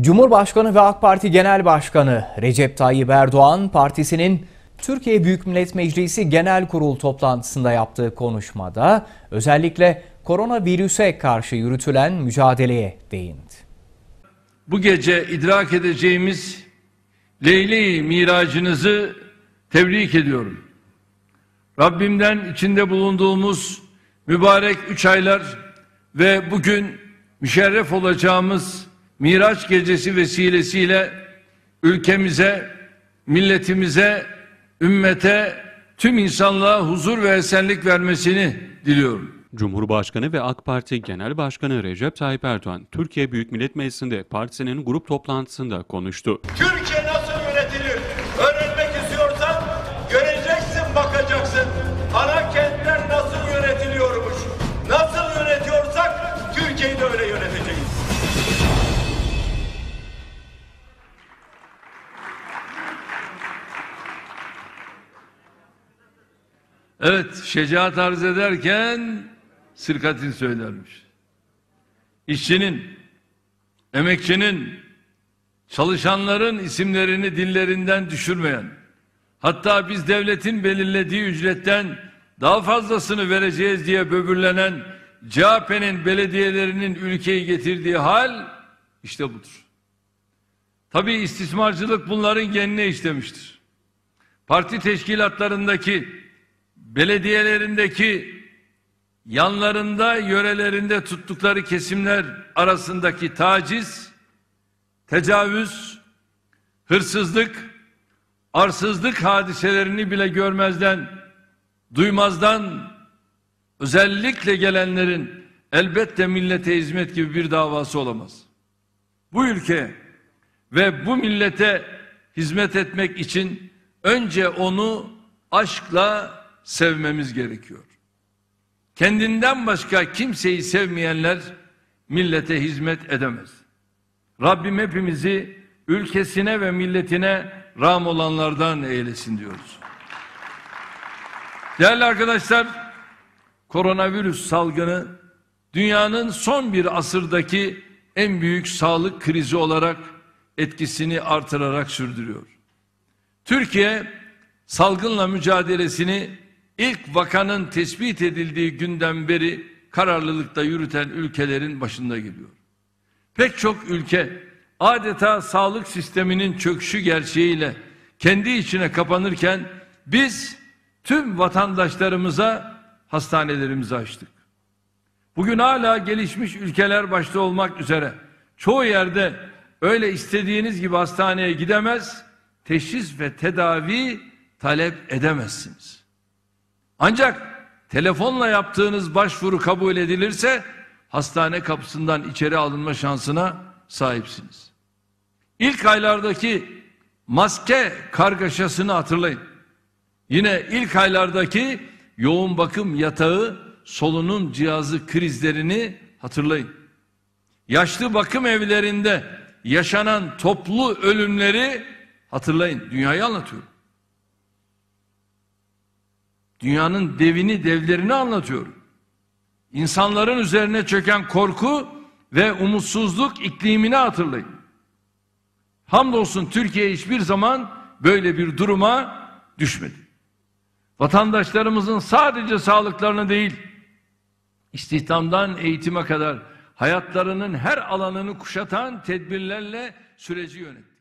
Cumhurbaşkanı ve AK Parti Genel Başkanı Recep Tayyip Erdoğan partisinin Türkiye Büyük Millet Meclisi Genel Kurul toplantısında yaptığı konuşmada özellikle koronavirüse karşı yürütülen mücadeleye değindi. Bu gece idrak edeceğimiz Leyli miracınızı tebrik ediyorum. Rabbimden içinde bulunduğumuz mübarek üç aylar ve bugün müşerref olacağımız Miraç gecesi vesilesiyle ülkemize, milletimize, ümmete, tüm insanlığa huzur ve esenlik vermesini diliyorum. Cumhurbaşkanı ve AK Parti Genel Başkanı Recep Tayyip Erdoğan, Türkiye Büyük Millet Meclisi'nde partisinin grup toplantısında konuştu. Türkiye'de Evet şecaat arz ederken sirkatin söylermiş. İşçinin, emekçinin, çalışanların isimlerini dillerinden düşürmeyen, hatta biz devletin belirlediği ücretten daha fazlasını vereceğiz diye böbürlenen CHP'nin belediyelerinin ülkeyi getirdiği hal işte budur. Tabi istismarcılık bunların genine işlemiştir. Parti teşkilatlarındaki belediyelerindeki yanlarında yörelerinde tuttukları kesimler arasındaki taciz, tecavüz, hırsızlık, arsızlık hadiselerini bile görmezden, duymazdan özellikle gelenlerin elbette millete hizmet gibi bir davası olamaz. Bu ülke ve bu millete hizmet etmek için önce onu aşkla sevmemiz gerekiyor. Kendinden başka kimseyi sevmeyenler millete hizmet edemez. Rabbim hepimizi ülkesine ve milletine ram olanlardan eylesin diyoruz. Değerli arkadaşlar, koronavirüs salgını dünyanın son bir asırdaki en büyük sağlık krizi olarak etkisini artırarak sürdürüyor. Türkiye salgınla mücadelesini ilk vakanın tespit edildiği günden beri kararlılıkta yürüten ülkelerin başında geliyor. Pek çok ülke adeta sağlık sisteminin çöküşü gerçeğiyle kendi içine kapanırken biz tüm vatandaşlarımıza hastanelerimizi açtık. Bugün hala gelişmiş ülkeler başta olmak üzere çoğu yerde öyle istediğiniz gibi hastaneye gidemez, teşhis ve tedavi talep edemezsiniz. Ancak telefonla yaptığınız başvuru kabul edilirse hastane kapısından içeri alınma şansına sahipsiniz. İlk aylardaki maske kargaşasını hatırlayın. Yine ilk aylardaki yoğun bakım yatağı solunum cihazı krizlerini hatırlayın. Yaşlı bakım evlerinde yaşanan toplu ölümleri hatırlayın. Dünyayı anlatıyorum. Dünyanın devini devlerini anlatıyor. İnsanların üzerine çöken korku ve umutsuzluk iklimini hatırlayın. Hamdolsun Türkiye hiçbir zaman böyle bir duruma düşmedi. Vatandaşlarımızın sadece sağlıklarını değil, istihdamdan eğitime kadar hayatlarının her alanını kuşatan tedbirlerle süreci yönetti.